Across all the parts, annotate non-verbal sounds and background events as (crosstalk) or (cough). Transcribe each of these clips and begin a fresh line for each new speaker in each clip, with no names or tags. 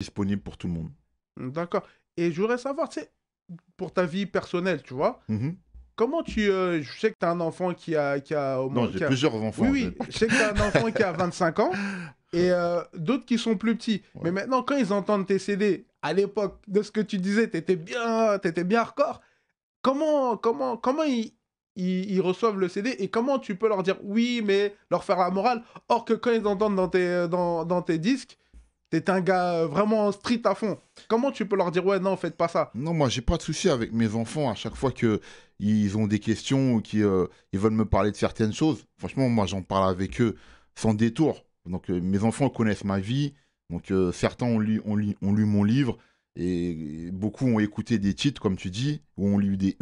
disponible pour tout le monde.
D'accord. Et je voudrais savoir, tu sais, pour ta vie personnelle, tu vois, mhm. comment tu. Euh, je sais que tu as un enfant qui a. Qui a au moins, non, j'ai plusieurs enfants. Oui, oui. Je sais que tu as un enfant qui a 25 (laughs) ans et euh, d'autres qui sont plus petits. Mais maintenant, quand ils entendent tes CD, à l'époque de ce que tu disais, tu étais bien, étais bien hardcore. Comment, comment, comment ils, ils, reçoivent le CD et comment tu peux leur dire oui, mais leur faire la morale Or que quand ils entendent dans tes, dans, dans tes disques, T'es un gars euh, vraiment
street à fond. Comment tu peux leur dire ouais non faites pas ça Non moi j'ai pas de souci avec mes enfants à chaque fois que ils ont des questions ou qu'ils euh, ils veulent me parler de certaines choses. Franchement moi j'en parle avec eux sans détour. Donc euh, mes enfants connaissent ma vie. Donc certains ont lu, mon livre, et beaucoup ont écouté des titres, comme tu dis, ou ont lu des,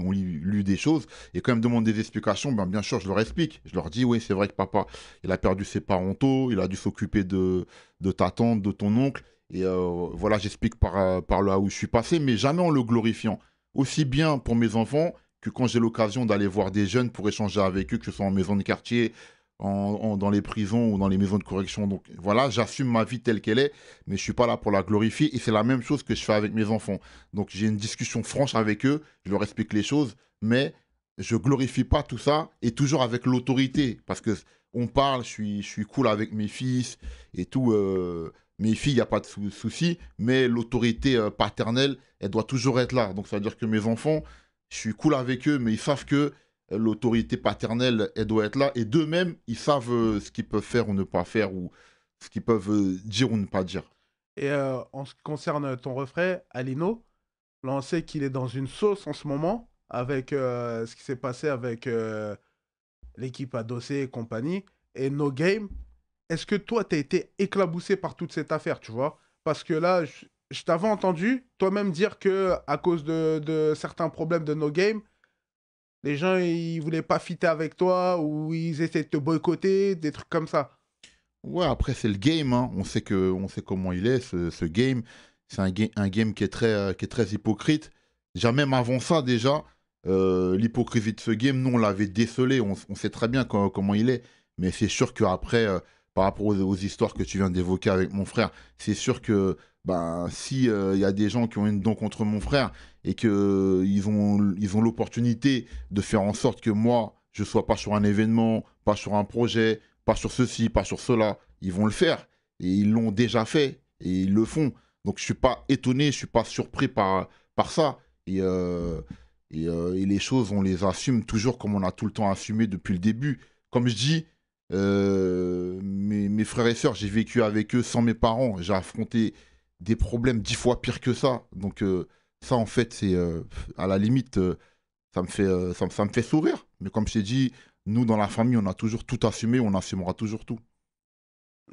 des choses. Et quand même me demandent des explications, ben bien sûr, je leur explique. Je leur dis, oui, c'est vrai que papa, il a perdu ses parentaux, il a dû s'occuper de, de ta tante, de ton oncle. Et euh, voilà, j'explique par, euh, par là où je suis passé, mais jamais en le glorifiant. Aussi bien pour mes enfants que quand j'ai l'occasion d'aller voir des jeunes pour échanger avec eux, que ce soit en maison de quartier, dans les prisons ou dans les maisons de correction. Donc voilà, j'assume ma vie telle qu'elle est, mais je ne suis pas là pour la glorifier. Et c'est la même chose que je fais avec mes enfants. Donc j'ai une discussion franche avec eux, je leur explique les choses, mais je ne glorifie pas tout ça et toujours avec l'autorité, parce que on parle, je suis, je suis cool avec mes fils et tout. Euh, mes filles, il n'y a pas de souci, mais l'autorité euh, paternelle, elle doit toujours être là. Donc ça veut dire que mes enfants, je suis cool avec eux, mais ils savent que l'autorité paternelle, elle doit être là. Et d'eux-mêmes, ils savent euh, ce qu'ils peuvent faire ou ne pas faire, ou ce qu'ils peuvent euh, dire ou ne pas dire.
Et euh, en ce qui concerne ton refrain, Alino, là on sait qu'il est dans une sauce en ce moment, avec ce qui s'est passé avec l'équipe adossée et compagnie, et No Game. Est-ce que toi, tu as été éclaboussé par toute cette affaire, tu vois Parce que là, je, t'avais entendu toi-même dire que à cause de, de certains problèmes de No Game, les gens, ils voulaient pas fitter avec toi ou ils essaient de te boycotter, des
trucs comme ça. Ouais, après, c'est le game. Hein. On, sait que, on sait comment il est, ce, game. C'est un, un, game qui est, très, euh, qui est très hypocrite. Déjà, même avant ça, déjà, euh, l'hypocrisie de ce game, nous, on l'avait décelé. On, sait très bien comment, il est. Mais c'est sûr qu'après, euh, par rapport aux, histoires que tu viens d'évoquer avec mon frère, c'est sûr que ben, si il euh, y a des gens qui ont une dent contre mon frère et que ils ont ils ont l'opportunité de faire en sorte que moi je sois pas sur un événement, pas sur un projet, pas sur ceci, pas sur cela, ils vont le faire et ils l'ont déjà fait et ils le font. Donc je suis pas étonné, je suis pas surpris par par ça et, euh, euh, et les choses on les assume toujours comme on a tout le temps assumé depuis le début. Comme je dis, euh, mes, mes, frères et sœurs, j'ai vécu avec eux sans mes parents. J'ai affronté des problèmes dix fois pires que ça. Donc euh, ça, en fait, c'est euh, à la limite, ça me fait ça, me fait sourire. Mais comme je t'ai dit, nous dans la famille, on a toujours tout assumé, on assumera toujours tout.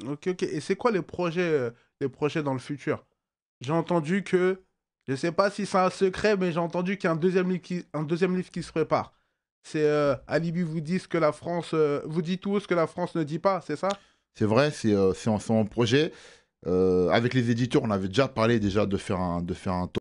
Ok, ok. Et c'est quoi les projets, les projets dans le futur J'ai entendu que, je ne sais pas si c'est un secret, mais j'ai entendu qu'il y a deuxième un deuxième livre qui se prépare c'est euh, Alibi vous dit que la France euh, vous dit tout ce que la France ne dit pas, c'est ça
C'est vrai, c'est euh, en, projet. avec les éditeurs, on avait déjà parlé déjà de faire un, de faire un